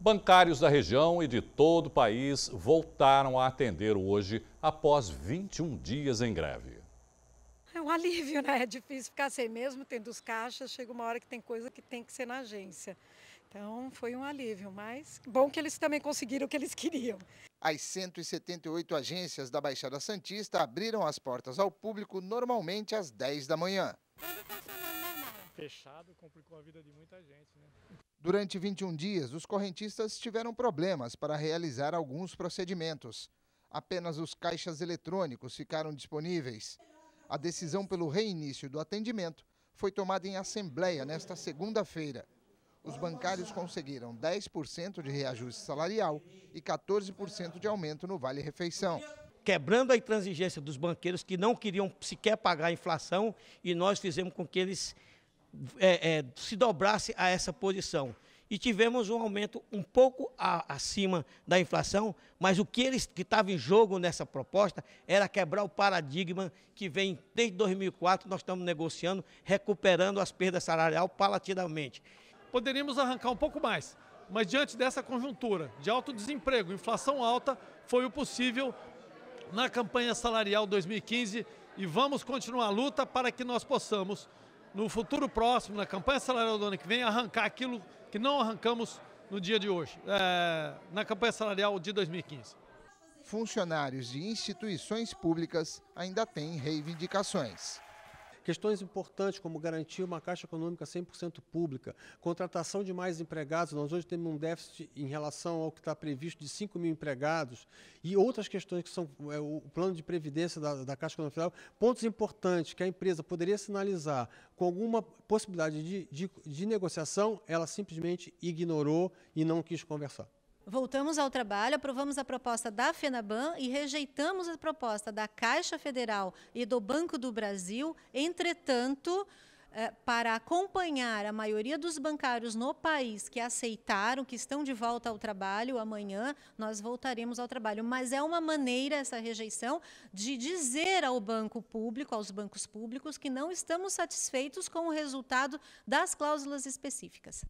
Bancários da região e de todo o país voltaram a atender hoje após 21 dias em greve. É um alívio, né? É difícil ficar sem mesmo, tendo os caixas, chega uma hora que tem coisa que tem que ser na agência. Então foi um alívio, mas bom que eles também conseguiram o que eles queriam. As 178 agências da Baixada Santista abriram as portas ao público normalmente às 10 da manhã fechado complicou a vida de muita gente. Né? Durante 21 dias, os correntistas tiveram problemas para realizar alguns procedimentos. Apenas os caixas eletrônicos ficaram disponíveis. A decisão pelo reinício do atendimento foi tomada em assembleia nesta segunda-feira. Os bancários conseguiram 10% de reajuste salarial e 14% de aumento no vale-refeição. Quebrando a intransigência dos banqueiros que não queriam sequer pagar a inflação e nós fizemos com que eles é, é, se dobrasse a essa posição. E tivemos um aumento um pouco a, acima da inflação, mas o que eles que estava em jogo nessa proposta era quebrar o paradigma que vem desde 2004 nós estamos negociando, recuperando as perdas salariais palatinamente. Poderíamos arrancar um pouco mais, mas diante dessa conjuntura de alto desemprego, inflação alta, foi o possível na campanha salarial 2015 e vamos continuar a luta para que nós possamos no futuro próximo, na campanha salarial do ano que vem, arrancar aquilo que não arrancamos no dia de hoje, é, na campanha salarial de 2015. Funcionários de instituições públicas ainda têm reivindicações. Questões importantes como garantir uma Caixa Econômica 100% pública, contratação de mais empregados, nós hoje temos um déficit em relação ao que está previsto de 5 mil empregados, e outras questões que são é, o plano de previdência da, da Caixa Econômica Federal, pontos importantes que a empresa poderia sinalizar com alguma possibilidade de, de, de negociação, ela simplesmente ignorou e não quis conversar. Voltamos ao trabalho, aprovamos a proposta da FENABAN e rejeitamos a proposta da Caixa Federal e do Banco do Brasil. Entretanto, eh, para acompanhar a maioria dos bancários no país que aceitaram, que estão de volta ao trabalho amanhã, nós voltaremos ao trabalho. Mas é uma maneira, essa rejeição, de dizer ao banco público, aos bancos públicos, que não estamos satisfeitos com o resultado das cláusulas específicas.